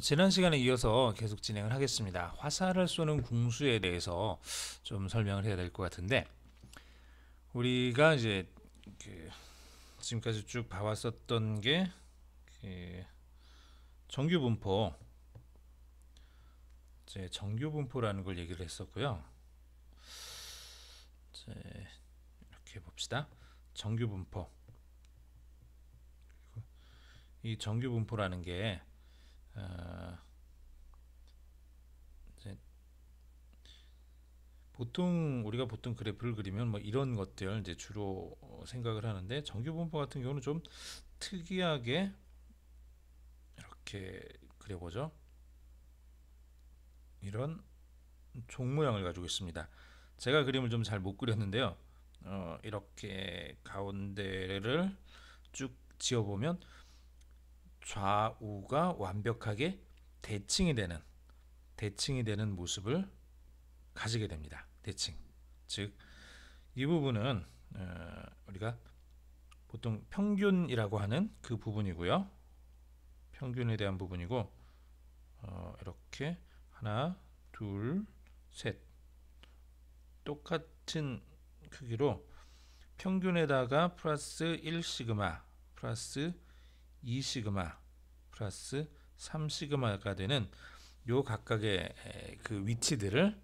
지난 시간에 이어서 계속 진행을 하겠습니다. 화살을 쏘는 궁수에 대해서 좀 설명을 해야 될 것 같은데 우리가 이제 그 지금까지 쭉 봐왔었던 게그 정규 분포 이제 정규 분포라는 걸 얘기를 했었고요. 이제 이렇게 봅시다. 정규 분포 이 정규 분포라는 게 어, 보통 우리가 보통 그래프를 그리면 뭐 이런 것들 이제 주로 생각을 하는데 정규분포 같은 경우는 좀 특이하게 이렇게 그려보죠. 이런 종 모양을 가지고 있습니다. 제가 그림을 좀 잘 못 그렸는데요. 어, 이렇게 가운데를 쭉 지어보면 좌우가 완벽하게 대칭이 되는 대칭이 되는 모습을 가지게 됩니다. 대칭. 즉 이 부분은 어, 우리가 보통 평균이라고 하는 그 부분이고요. 평균에 대한 부분이고 어, 이렇게 하나, 둘, 셋 똑같은 크기로 평균에다가 플러스 1 시그마 플러스 2시그마 플러스 3시그마가 되는 요 각각의 그 위치들을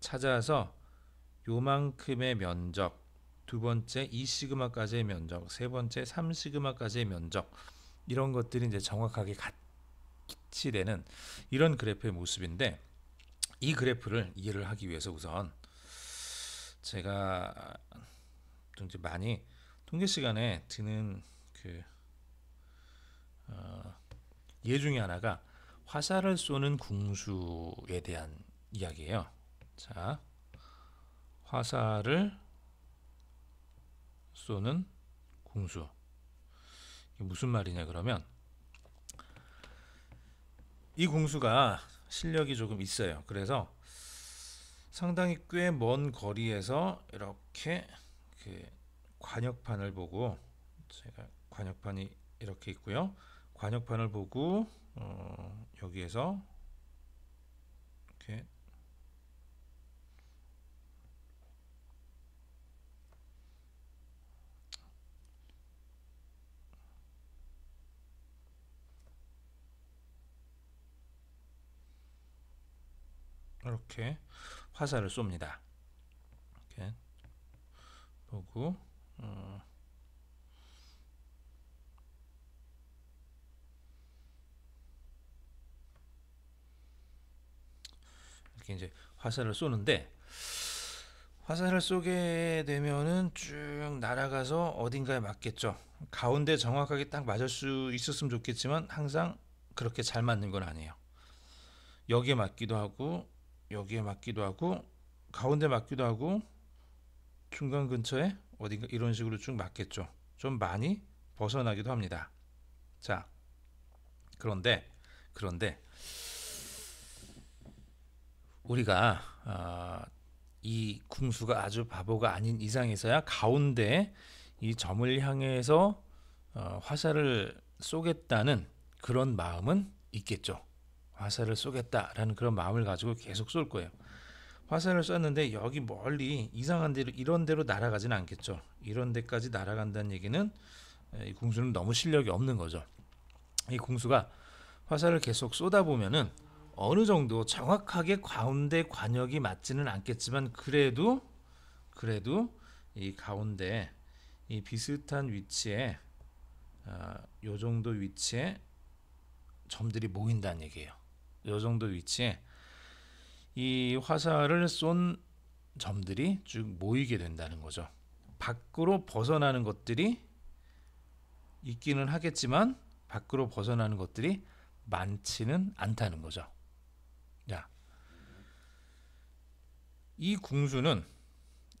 찾아서 요만큼의 면적 두 번째 2시그마까지의 면적 세 번째 3시그마까지의 면적 이런 것들이 이제 정확하게 같이 되는 이런 그래프의 모습인데 이 그래프를 이해를 하기 위해서 우선 제가 좀 이제 많이 통계 시간에 드는 그 어, 예 중에 하나가 화살을 쏘는 궁수에 대한 이야기예요. 자, 화살을 쏘는 궁수. 무슨 말이냐 그러면 이 궁수가 실력이 조금 있어요. 그래서 상당히 꽤 먼 거리에서 이렇게 그 관역판을 보고 제가 관역판이 이렇게 있고요. 관역판을 보고 어, 여기에서 이렇게 이렇게 화살을 쏩니다. 이렇게 보고 어. 이렇게 이제 화살을 쏘는데 화살을 쏘게 되면은 쭉 날아가서 어딘가에 맞겠죠. 가운데 정확하게 딱 맞을 수 있었으면 좋겠지만 항상 그렇게 잘 맞는 건 아니에요. 여기에 맞기도 하고 여기에 맞기도 하고 가운데 맞기도 하고 중간 근처에 어딘가 이런 식으로 쭉 맞겠죠. 좀 많이 벗어나기도 합니다. 자, 그런데 그런데 우리가 어, 이 궁수가 아주 바보가 아닌 이상에서야 가운데 이 점을 향해서 어, 화살을 쏘겠다는 그런 마음은 있겠죠. 화살을 쏘겠다라는 그런 마음을 가지고 계속 쏠 거예요. 화살을 쐈는데 여기 멀리 이상한 데로 이런 데로 날아가진 않겠죠. 이런 데까지 날아간다는 얘기는 이 궁수는 너무 실력이 없는 거죠. 이 궁수가 화살을 계속 쏘다 보면은 어느 정도 정확하게 가운데 관역이 맞지는 않겠지만 그래도 그래도 이 가운데 이 비슷한 위치에 어, 요 정도 위치에 점들이 모인다는 얘기예요. 요 정도 위치에 이 화살을 쏜 점들이 쭉 모이게 된다는 거죠. 밖으로 벗어나는 것들이 있기는 하겠지만 밖으로 벗어나는 것들이 많지는 않다는 거죠. 자, 이 궁수는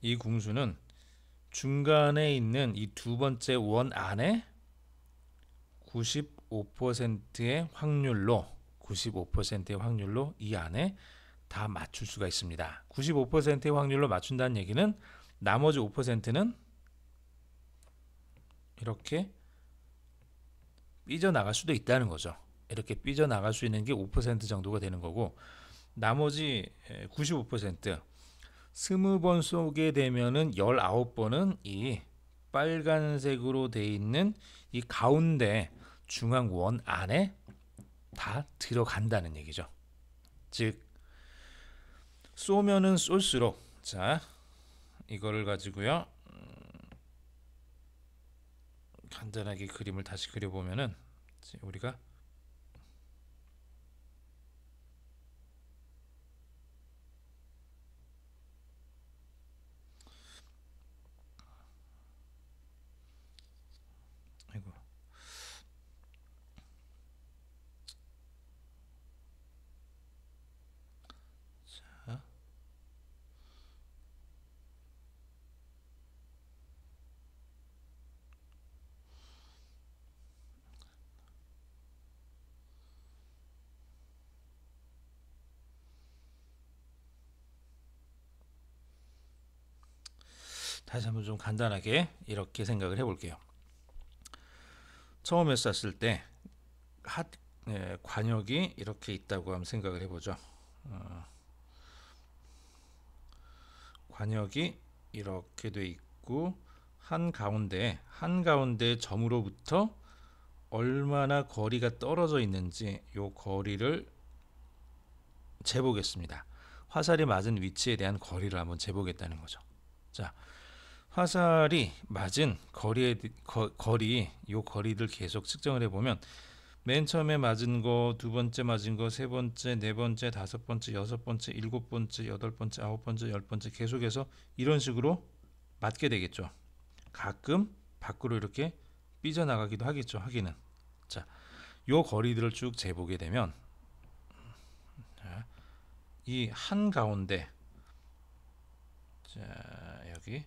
이 궁수는 중간에 있는 이 두 번째 원 안에 95%의 확률로 95%의 확률로 이 안에 다 맞출 수가 있습니다. 95%의 확률로 맞춘다는 얘기는 나머지 5%는 이렇게 삐져나갈 수도 있다는 거죠. 이렇게 삐져나갈 수 있는 게 5% 정도가 되는 거고 나머지 95% 20번 쏘게 되면은 19번은 이 빨간색으로 돼 있는 이 가운데 중앙 원 안에 다 들어간다는 얘기죠. 즉 쏘면은 쏠수록 자 이거를 가지고요 음, 간단하게 그림을 다시 그려보면은 우리가 다시 한번 좀 간단하게 이렇게 생각을 해볼게요. 처음에 쐈을 때 핫, 예, 관역이 이렇게 있다고 한번 생각을 해보죠. 어, 관역이 이렇게 돼 있고 한 가운데 한 가운데 점으로부터 얼마나 거리가 떨어져 있는지 요 거리를 재보겠습니다. 화살이 맞은 위치에 대한 거리를 한번 재보겠다는 거죠. 자, 화살이 맞은 거리에 거, 거리 요거리를 계속 측정을 해보면 맨 처음에 맞은 거, 두 번째 맞은 거, 세 번째, 네 번째, 다섯 번째, 여섯 번째, 일곱 번째, 여덟 번째, 아홉 번째, 열 번째 계속해서 이런 식으로 맞게 되겠죠. 가끔 밖으로 이렇게 삐져나가기도 하겠죠. 하기는. 자, 요 거리들을 쭉 재보게 되면 이한 가운데 자, 여기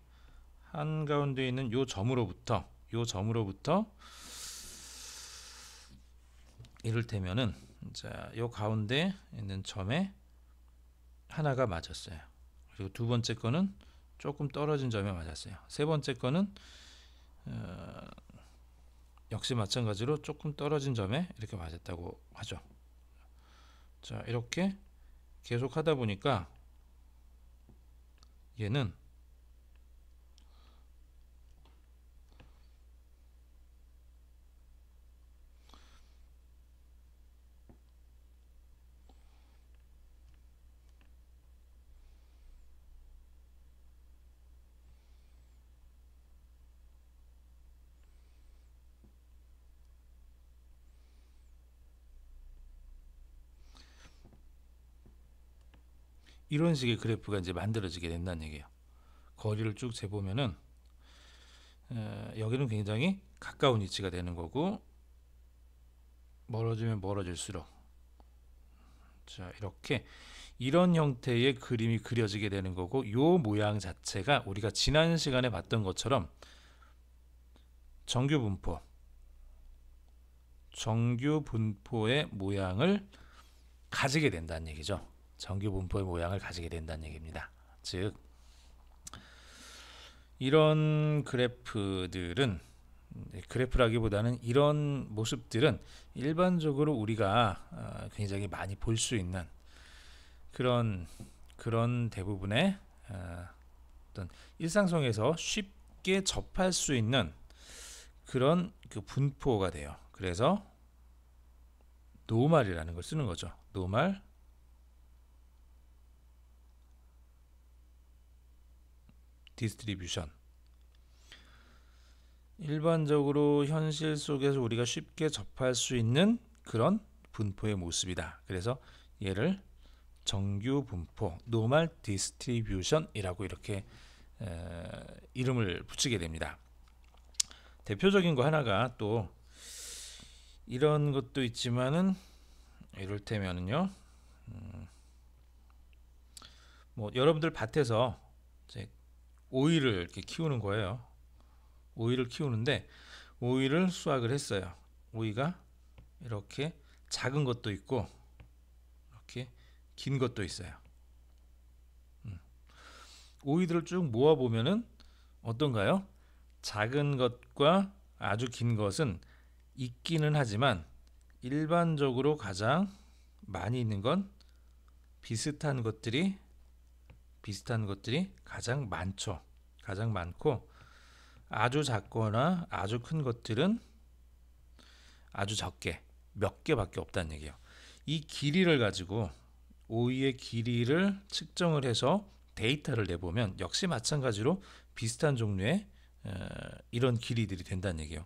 한 가운데 있는 요 점으로부터 요 점으로부터 이를테면은 자, 요 가운데 있는 점에 하나가 맞았어요. 그리고 두 번째 거는 조금 떨어진 점에 맞았어요. 세 번째 거는 어, 역시 마찬가지로 조금 떨어진 점에 이렇게 맞았다고 하죠. 자, 이렇게 계속 하다 보니까 얘는 이런 식의 그래프가 이제 만들어지게 된다는 얘기예요. 거리를 쭉 재보면은 어, 여기는 굉장히 가까운 위치가 되는 거고 멀어지면 멀어질수록 자 이렇게 이런 형태의 그림이 그려지게 되는 거고 요 모양 자체가 우리가 지난 시간에 봤던 것처럼 정규 분포 정규 분포의 모양을 가지게 된다는 얘기죠. 정규 분포의 모양을 가지게 된다는 얘기입니다. 즉 이런 그래프들은 그래프라기보다는 이런 모습들은 일반적으로 우리가 어, 굉장히 많이 볼 수 있는 그런 그런 대부분의 어, 어떤 일상 속에서 쉽게 접할 수 있는 그런 그 분포가 돼요. 그래서 노말이라는 걸 쓰는 거죠. 노말 디스트리뷰션 일반적으로 현실 속에서 우리가 쉽게 접할 수 있는 그런 분포의 모습이다. 그래서 얘를 정규 분포 노멀 디스트리뷰션이라고 이렇게 에, 이름을 붙이게 됩니다. 대표적인 거 하나가 또 이런 것도 있지만은 이럴때면은요 음, 뭐 여러분들 밭에서 오이를 이렇게 키우는 거예요. 오이를 키우는데 오이를 수확을 했어요. 오이가 이렇게 작은 것도 있고 이렇게 긴 것도 있어요. 음. 오이들을 쭉 모아 보면은 어떤가요? 작은 것과 아주 긴 것은 있기는 하지만 일반적으로 가장 많이 있는 건 비슷한 것들이 비슷한 것들이 가장 많죠. 가장 많고 아주 작거나 아주 큰 것들은 아주 적게 몇 개밖에 없다는 얘기예요. 이 길이를 가지고 오이의 길이를 측정을 해서 데이터를 내보면 역시 마찬가지로 비슷한 종류의 어, 이런 길이들이 된다는 얘기예요.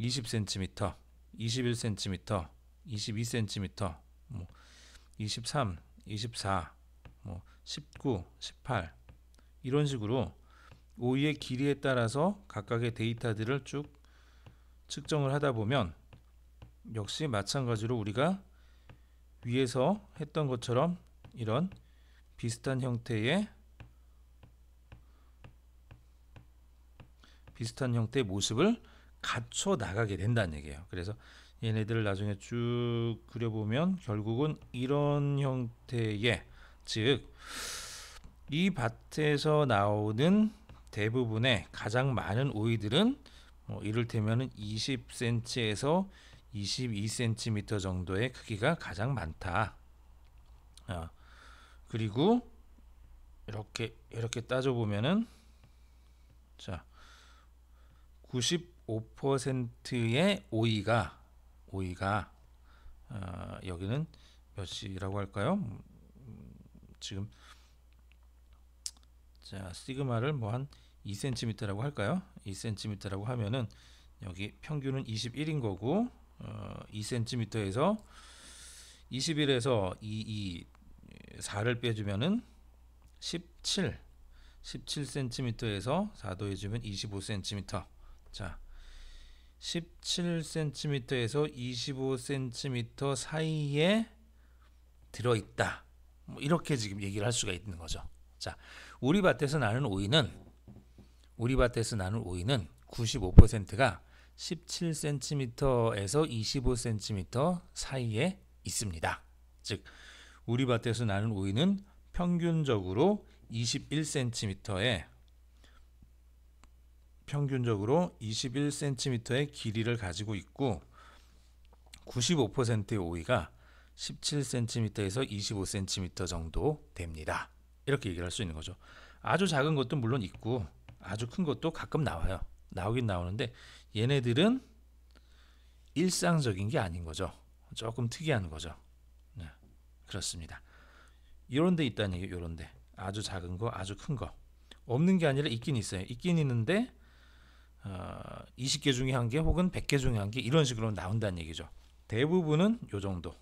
20cm, 21cm, 22cm, 뭐 23, 24, 뭐 19, 18 이런 식으로 오이의 길이에 따라서 각각의 데이터들을 쭉 측정을 하다 보면 역시 마찬가지로 우리가 위에서 했던 것처럼 이런 비슷한 형태의 비슷한 형태의 모습을 갖춰 나가게 된다는 얘기예요. 그래서 얘네들을 나중에 쭉 그려보면 결국은 이런 형태의 즉, 이 밭에서 나오는 대부분의 가장 많은 오이들은 뭐 이를테면 20cm에서 22cm 정도의 크기가 가장 많다. 아, 그리고 이렇게 이렇게 따져 보면은 자 95%의 오이가 오이가 어, 여기는 몇이라고 할까요? 지금 자 시그마를 뭐 한 2cm라고 할까요? 2cm라고 하면은 여기 평균은 21인 거고 어, 2cm에서 21에서 2, 2, 4를 빼주면은 17 17cm에서 4도 해주면 25cm 자 17cm에서 25cm 사이에 들어있다 뭐 이렇게 지금 얘기를 할 수가 있는 거죠. 자, 우리 밭에서 나는 오이는 우리 밭에서 나는 오이는 95%가 17cm에서 25cm 사이에 있습니다. 즉 우리 밭에서 나는 오이는 평균적으로 21cm의 평균적으로 21cm의 길이를 가지고 있고 95%의 오이가 17cm에서 25cm 정도 됩니다. 이렇게 얘기를 할 수 있는 거죠. 아주 작은 것도 물론 있고 아주 큰 것도 가끔 나와요. 나오긴 나오는데 얘네들은 일상적인 게 아닌 거죠. 조금 특이한 거죠. 네, 그렇습니다. 이런 데 있다는 얘기 이런 데. 아주 작은 거, 아주 큰 거. 없는 게 아니라 있긴 있어요. 있긴 있는데 어, 20개 중에 한 개 혹은 100개 중에 한 개 이런 식으로 나온다는 얘기죠. 대부분은 요 정도.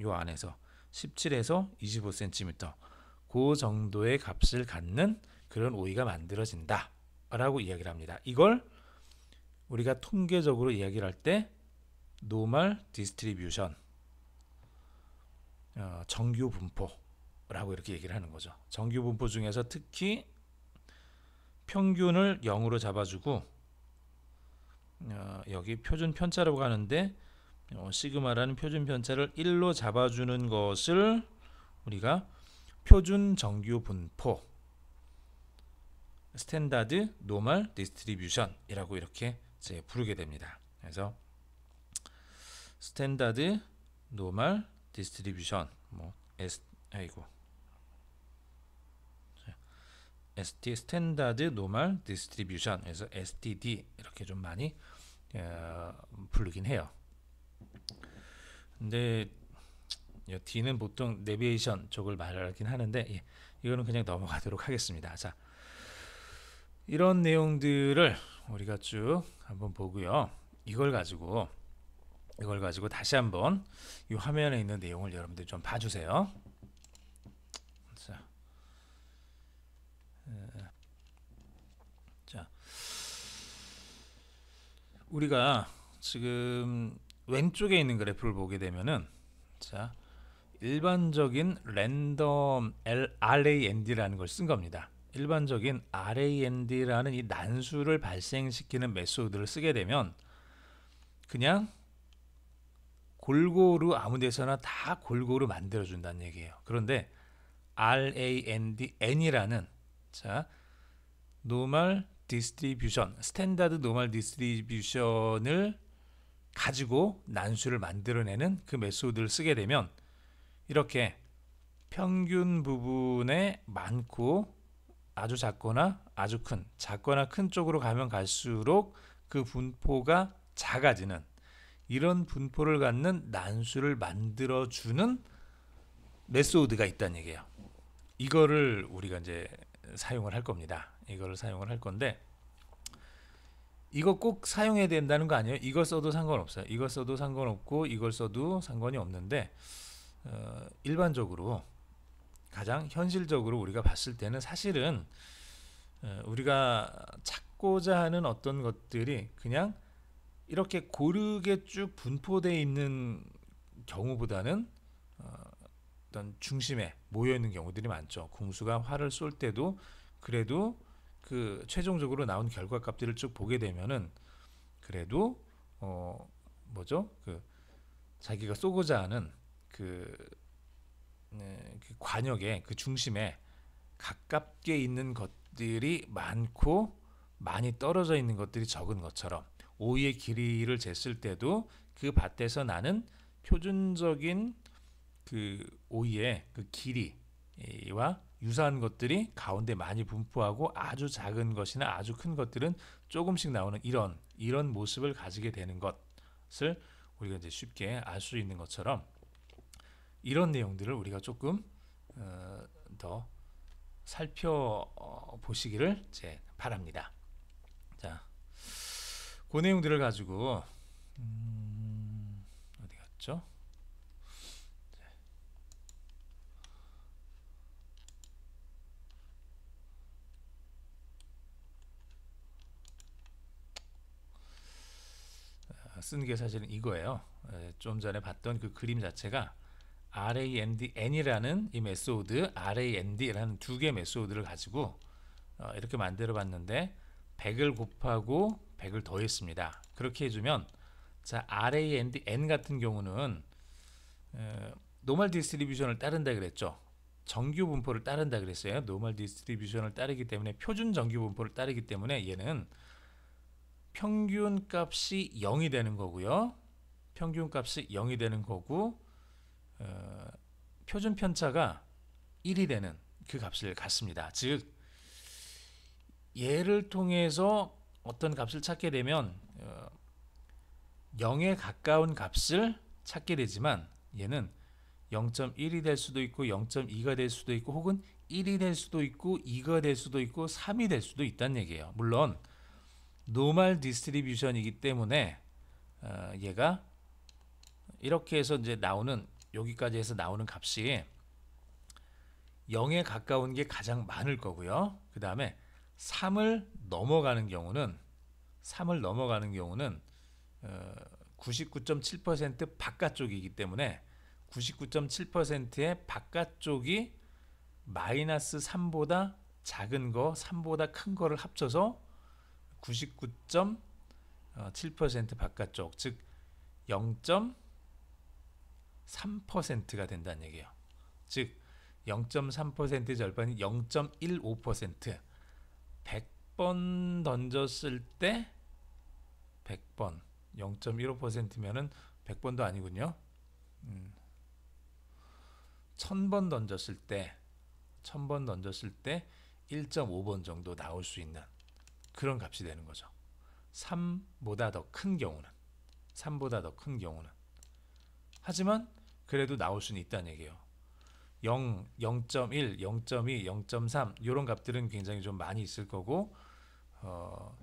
요 안에서 17에서 25cm 그 정도의 값을 갖는 그런 오이가 만들어진다 라고 이야기를 합니다. 이걸 우리가 통계적으로 이야기를 할 때노멀 디스트리뷰션 어, 정규 분포라고 이렇게 얘기를 하는 거죠. 정규 분포 중에서 특히 평균을 0으로 잡아주고 어, 여기 표준 편차라고 하는데 어, 시그마라는 표준 편차를 1로 잡아주는 것을 우리가 표준 정규 분포 스탠다드 노멀 디스트리뷰션이라고 이렇게 제 부르게 됩니다. 그래서 스탠다드 노멀 디스트리뷰션 뭐 S 아이고 ST 스탠다드 노멀 디스트리뷰션 그래서 STD 이렇게 좀 많이 어, 부르긴 해요. 근데 예, D는 보통 내비에이션 쪽을 말하긴 하는데 예, 이거는 그냥 넘어가도록 하겠습니다. 자, 이런 내용들을 우리가 쭉 한번 보고요. 이걸 가지고 이걸 가지고 다시 한번 이 화면에 있는 내용을 여러분들 좀 봐주세요. 자, 우리가 지금 왼쪽에 있는 그래프를 보게 되면은 자 일반적인 랜덤 RAND라는 걸 쓴 겁니다. 일반적인 RAND라는 이 난수를 발생시키는 메소드를 쓰게 되면 그냥 골고루 아무 데서나 다 골고루 만들어 준다는 얘기예요. 그런데 RAND N이라는 자 노멀 디스트리뷰션 스탠다드 노멀 디스트리뷰션을 가지고 난수를 만들어내는 그 메소드를 쓰게 되면 이렇게 평균 부분에 많고 아주 작거나 아주 큰 작거나 큰 쪽으로 가면 갈수록 그 분포가 작아지는 이런 분포를 갖는 난수를 만들어주는 메소드가 있다는 얘기예요 이거를 우리가 이제 사용을 할 겁니다 이거를 사용을 할 건데 이거 꼭 사용해야 된다는 거 아니에요? 이걸 써도 상관없어요. 이걸 써도 상관없고 이걸 써도 상관이 없는데 어, 일반적으로 가장 현실적으로 우리가 봤을 때는 사실은 어, 우리가 찾고자 하는 어떤 것들이 그냥 이렇게 고르게 쭉 분포되어 있는 경우보다는 어, 어떤 중심에 모여 있는 경우들이 많죠. 궁수가 활을 쏠 때도 그래도 그 최종적으로 나온 결과 값들을 쭉 보게 되면은 그래도 어 뭐죠 그 자기가 쏘고자 하는 그, 네, 그 관역의 그 중심에 가깝게 있는 것들이 많고 많이 떨어져 있는 것들이 적은 것처럼 오이의 길이를 쟀을 때도 그 밭에서 나는 표준적인 그 오이의 그 길이와 유사한 것들이 가운데 많이 분포하고 아주 작은 것이나 아주 큰 것들은 조금씩 나오는 이런 이런 모습을 가지게 되는 것을 우리가 이제 쉽게 알 수 있는 것처럼 이런 내용들을 우리가 조금 어, 더 살펴보시기를 제 바랍니다. 자, 그 내용들을 가지고 음, 어디 갔죠? 쓴게 사실은 이거예요. 예, 좀 전에 봤던 그 그림 자체가 RANDN이라는 이 메소드, RAND라는 두 개의 메소드를 가지고 어, 이렇게 만들어 봤는데 100을 곱하고 100을 더했습니다. 그렇게 해주면 자 RANDN 같은 경우는 어, 노멀 디스트리뷰션을 따른다 그랬죠. 정규 분포를 따른다 그랬어요. 노멀 디스트리뷰션을 따르기 때문에 표준 정규 분포를 따르기 때문에 얘는 평균 값이 0이 되는 거고요. 평균 값이 0이 되는 거고 어, 표준 편차가 1이 되는 그 값을 갖습니다. 즉 얘를 통해서 어떤 값을 찾게 되면 어, 0에 가까운 값을 찾게 되지만 얘는 0.1이 될 수도 있고 0.2가 될 수도 있고 혹은 1이 될 수도 있고 2가 될 수도 있고 3이 될 수도 있다는 얘기예요. 물론 노멀 디스트리뷰션이기 때문에 어, 얘가 이렇게 해서 이제 나오는 여기까지 해서 나오는 값이 0에 가까운 게 가장 많을 거고요. 그 다음에 3을 넘어가는 경우는 3을 넘어가는 경우는 99.7% 어, 바깥쪽이기 때문에 99.7%의 바깥쪽이 마이너스 3보다 작은 거, 3보다 큰 거를 합쳐서 99.7% 바깥쪽 즉 0.3%가 된다는 얘기예요. 즉 0.3%의 절반이 0.15% 100번 던졌을 때 100번 0.15%면은 100번도 아니군요. 음. 1000번 던졌을 때 1000번 던졌을 때 1.5번 정도 나올 수 있는 그런 값이 되는 거죠. 3보다 더 큰 경우는 3보다 더 큰 경우는 하지만 그래도 나올 수는 있다는 얘기예요. 0, 0.1, 0.2, 0.3요런 값들은 굉장히 좀 많이 있을 거고 어,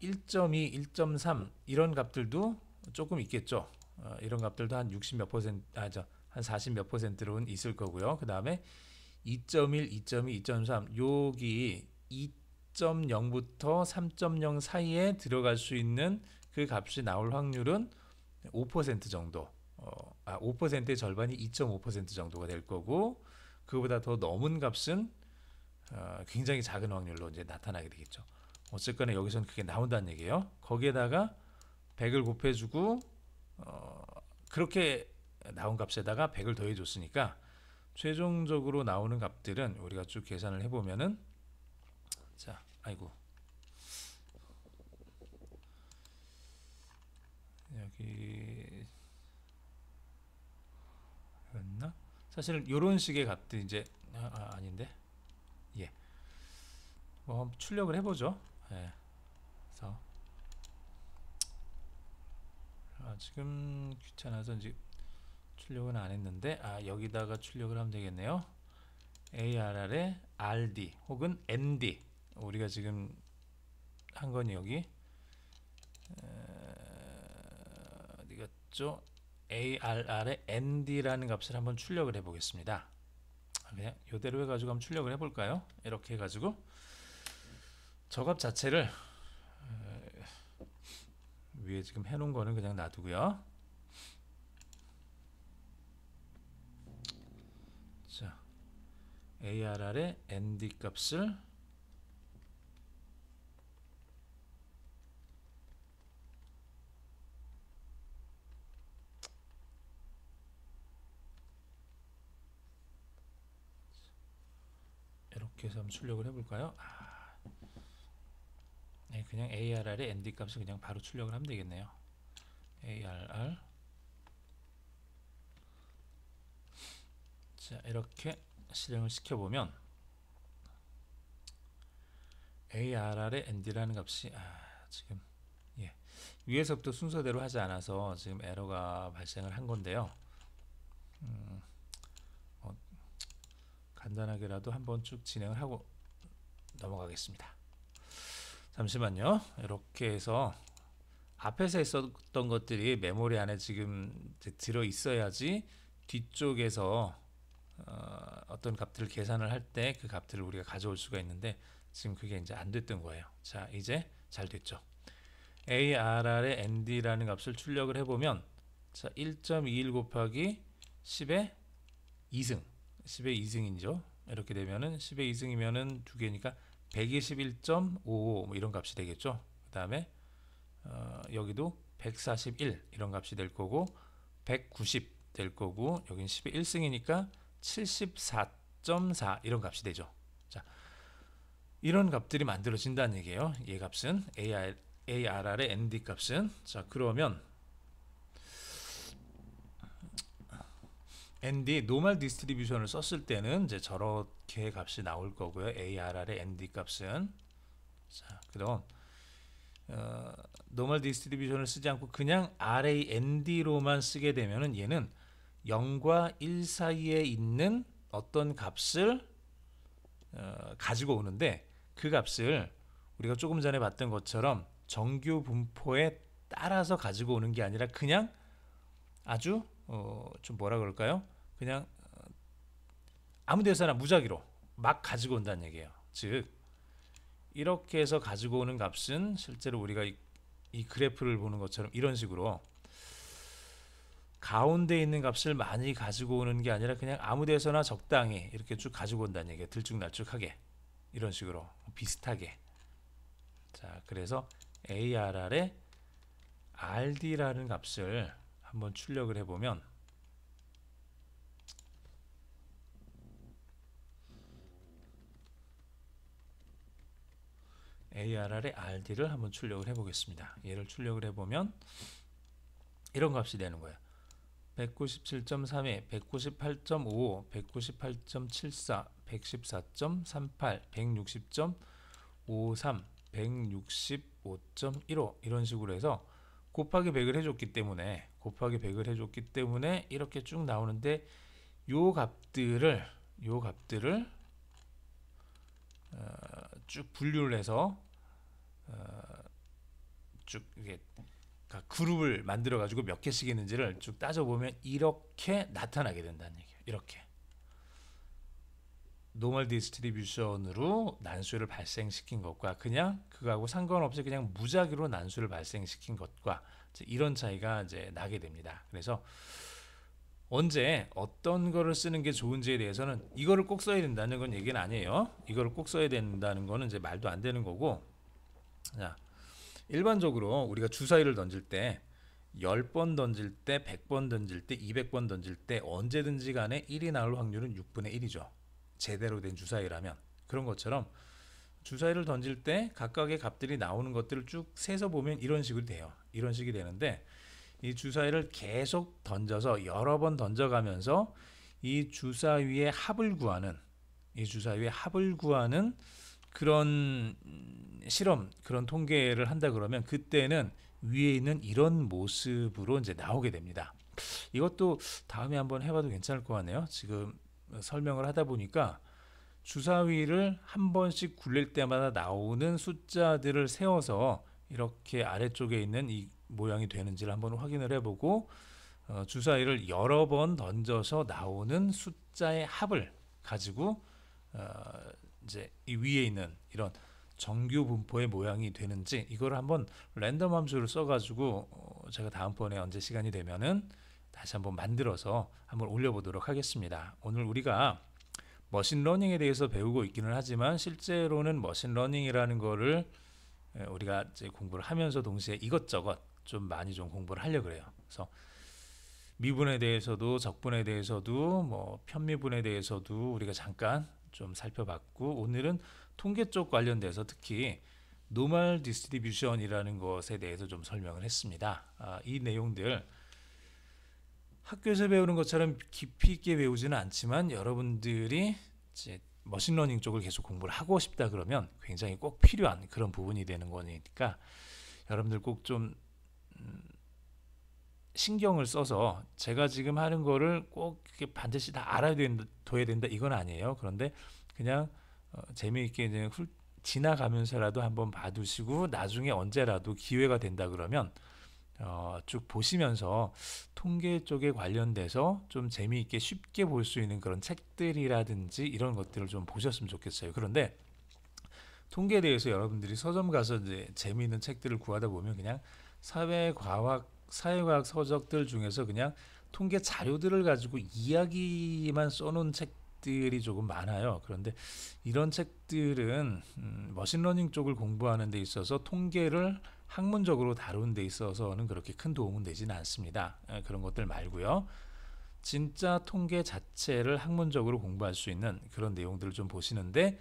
1.2, 1.3 이런 값들도 조금 있겠죠. 어, 이런 값들도 한60몇 퍼센트, 아저 한40 몇 퍼센트로는 있을 거고요. 그 다음에 2.1, 2.2, 2.3 여기 2 2.0부터 3.0 사이에 들어갈 수 있는 그 값이 나올 확률은 5% 정도 어, 아, 5%의 절반이 2.5% 정도가 될 거고 그보다 더 넘은 값은 어, 굉장히 작은 확률로 이제 나타나게 되겠죠 어쨌거나 여기서는 그게 나온다는 얘기예요 거기에다가 100을 곱해주고 어, 그렇게 나온 값에다가 100을 더해줬으니까 최종적으로 나오는 값들은 우리가 쭉 계산을 해보면은 자, 아이고. 여기 였나? 사실 은 이런 식의 값들 이제 아, 아 닌데 예. 뭐 출력을 해보죠. 예. 그래서 아, 지금 귀찮아서 이제 출력은 안 했는데 아 여기다가 출력을 하면 되겠네요. a r r 의 RD 혹은 ND 우리가 지금 한 건 여기 어디 갔죠? ARR에 ND라는 값을 한번 출력을 해 보겠습니다. 아, 그냥 이대로 해가지고 한번 출력을 해볼까요? 이렇게 해가지고 저 값 자체를 위에 지금 해놓은 거는 그냥 놔두고요. 자, ARR의 ND 값을 이렇게 해서 한번 출력을 해볼까요? 아, 네, 그냥 ARR의 ND 값을 그냥 바로 출력을 하면 되겠네요. ARR 자 이렇게 실행을 시켜보면 ARR의 ND라는 값이 아, 지금 예, 위에서부터 순서대로 하지 않아서 지금 에러가 발생을 한 건데요. 음, 간단하게라도 한번 쭉 진행을 하고 넘어가겠습니다. 잠시만요. 이렇게 해서 앞에서 있었던 것들이 메모리 안에 지금 들어 있어야지 뒤쪽에서 어, 떤 값들을 계산을 할 때 그 값들을 우리가 가져올 수가 있는데 지금 그게 이제 안 됐던 거예요. 자 이제 잘 됐죠. ARR의 ND라는 값을 출력을 해보면 자1.21 곱하기 10의 2승 10의 2승이죠. 이렇게 되면은 10의 2승이면은 두 개니까 121.55뭐 이런 값이 되겠죠. 그 다음에 어, 여기도 141 이런 값이 될 거고 190 될 거고 여긴 10의 1승이니까 74.4 이런 값이 되죠. 자 이런 값들이 만들어진다는 얘기예요. 얘 값은 AR, r 의 ND 값은 자 그러면 ND 노멀 디스트리뷰션을 썼을 때는 이제 저렇게 값이 나올 거고요. ARR의 ND 값은 자, 그럼 어, 노멀 디스트리뷰션을 쓰지 않고 그냥 RAND로만 쓰게 되면은 얘는 0과 1 사이에 있는 어떤 값을 어, 가지고 오는데 그 값을 우리가 조금 전에 봤던 것처럼 정규 분포에 따라서 가지고 오는 게 아니라 그냥 아주 어, 좀 뭐라 그럴까요? 그냥 어, 아무 데서나 무작위로 막 가지고 온다는 얘기예요. 즉 이렇게 해서 가지고 오는 값은 실제로 우리가 이, 이 그래프를 보는 것처럼 이런 식으로 가운데 있는 값을 많이 가지고 오는 게 아니라 그냥 아무 데서나 적당히 이렇게 쭉 가지고 온다는 얘기예요. 들쭉날쭉하게 이런 식으로 비슷하게 자 그래서 ARR에 RD라는 값을 한번 출력을 해보면 ARR의 RD를 한번 출력을 해보겠습니다. 얘를 출력을 해보면 이런 값이 되는 거예요. 1 9 7 3에1 9 8 5 198.74, 114.38, 160.53, 165.15 이런 식으로 해서 곱하기 100을 해줬기 때문에 곱하기 100을 해줬기 때문에 이렇게 쭉 나오는데 요 값들을 요 값들을 어, 쭉 분류를 해서 어, 쭉 이게 그러니까 그룹을 만들어 가지고 몇 개씩 있는지를 쭉 따져보면 이렇게 나타나게 된다는 얘기예요 이렇게 노멀 디스트리뷰션으로 난수를 발생시킨 것과 그냥 그거하고 상관없이 그냥 무작위로 난수를 발생시킨 것과 이런 차이가 이제 나게 됩니다. 그래서 언제 어떤 거를 쓰는 게 좋은지에 대해서는 이거를 꼭 써야 된다는 건 얘기는 아니에요. 이거를 꼭 써야 된다는 거는 이제 말도 안 되는 거고 자, 일반적으로 우리가 주사위를 던질 때 10번 던질 때, 100번 던질 때, 200번 던질 때 언제든지 간에 1이 나올 확률은 6분의 1이죠. 제대로 된 주사위라면 그런 것처럼 주사위를 던질 때 각각의 값들이 나오는 것들을 쭉 세서 보면 이런 식으로 돼요. 이런 식이 되는데 이 주사위를 계속 던져서 여러 번 던져가면서 이 주사위의 합을 구하는 이 주사위의 합을 구하는 그런 음, 실험 그런 통계를 한다 그러면 그때는 위에 있는 이런 모습으로 이제 나오게 됩니다. 이것도 다음에 한번 해봐도 괜찮을 것 같네요. 지금 설명을 하다 보니까 주사위를 한 번씩 굴릴 때마다 나오는 숫자들을 세워서 이렇게 아래쪽에 있는 이 모양이 되는지를 한번 확인을 해보고 어, 주사위를 여러 번 던져서 나오는 숫자의 합을 가지고 어, 이제 이 위에 있는 이런 정규 분포의 모양이 되는지 이걸 한번 랜덤 함수를 써가지고 어, 제가 다음번에 언제 시간이 되면은 다시 한번 만들어서 한번 올려보도록 하겠습니다. 오늘 우리가 머신러닝에 대해서 배우고 있기는 하지만 실제로는 머신러닝이라는 거를 우리가 이제 공부를 하면서 동시에 이것저것 좀 많이 좀 공부를 하려 그래요. 그래서 미분에 대해서도 적분에 대해서도 뭐 편미분에 대해서도 우리가 잠깐 좀 살펴봤고 오늘은 통계 쪽 관련돼서 특히 노멀 디스트리뷰션이라는 것에 대해서 좀 설명을 했습니다. 아, 이 내용들 학교에서 배우는 것처럼 깊이 있게 배우지는 않지만 여러분들이 이제 머신러닝 쪽을 계속 공부를 하고 싶다 그러면 굉장히 꼭 필요한 그런 부분이 되는 거니까 여러분들 꼭좀 음, 신경을 써서 제가 지금 하는 거를 꼭 반드시 다 알아야 된다, 둬야 된다 이건 아니에요. 그런데 그냥 어, 재미있게 그냥 훌, 지나가면서라도 한번 봐두시고 나중에 언제라도 기회가 된다 그러면 어, 쭉 보시면서 통계 쪽에 관련돼서 좀 재미있게 쉽게 볼 수 있는 그런 책들이라든지 이런 것들을 좀 보셨으면 좋겠어요. 그런데 통계에 대해서 여러분들이 서점 가서 이제 재미있는 책들을 구하다 보면 그냥 사회과학 사회과학 서적들 중에서 그냥 통계 자료들을 가지고 이야기만 써놓은 책들이 조금 많아요. 그런데 이런 책들은 음, 머신러닝 쪽을 공부하는 데 있어서 통계를 학문적으로 다룬 데 있어서는 그렇게 큰 도움은 되지는 않습니다. 그런 것들 말고요. 진짜 통계 자체를 학문적으로 공부할 수 있는 그런 내용들을 좀 보시는데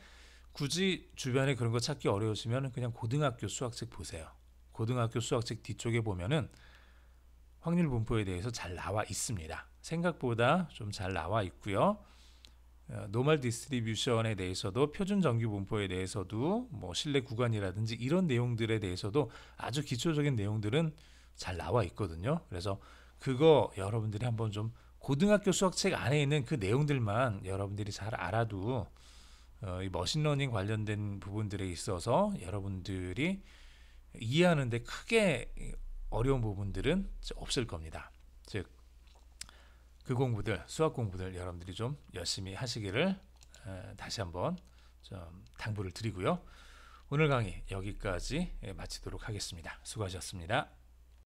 굳이 주변에 그런 거 찾기 어려우시면 그냥 고등학교 수학책 보세요. 고등학교 수학책 뒤쪽에 보면은 확률 분포에 대해서 잘 나와 있습니다. 생각보다 좀 잘 나와 있고요. 어, 노멀 디스트리뷰션에 대해서도 표준 정기 분포에 대해서도 뭐 실내 구간이라든지 이런 내용들에 대해서도 아주 기초적인 내용들은 잘 나와 있거든요. 그래서 그거 여러분들이 한번 좀 고등학교 수학책 안에 있는 그 내용들만 여러분들이 잘 알아도 어, 이 머신러닝 관련된 부분들에 있어서 여러분들이 이해하는데 크게 어려운 부분들은 없을 겁니다. 즉그 공부들 수학 공부들 여러분들이 좀 열심히 하시기를 다시 한번 좀 당부를 드리고요. 오늘 강의 여기까지 예, 마치도록 하겠습니다. 수고하셨습니다.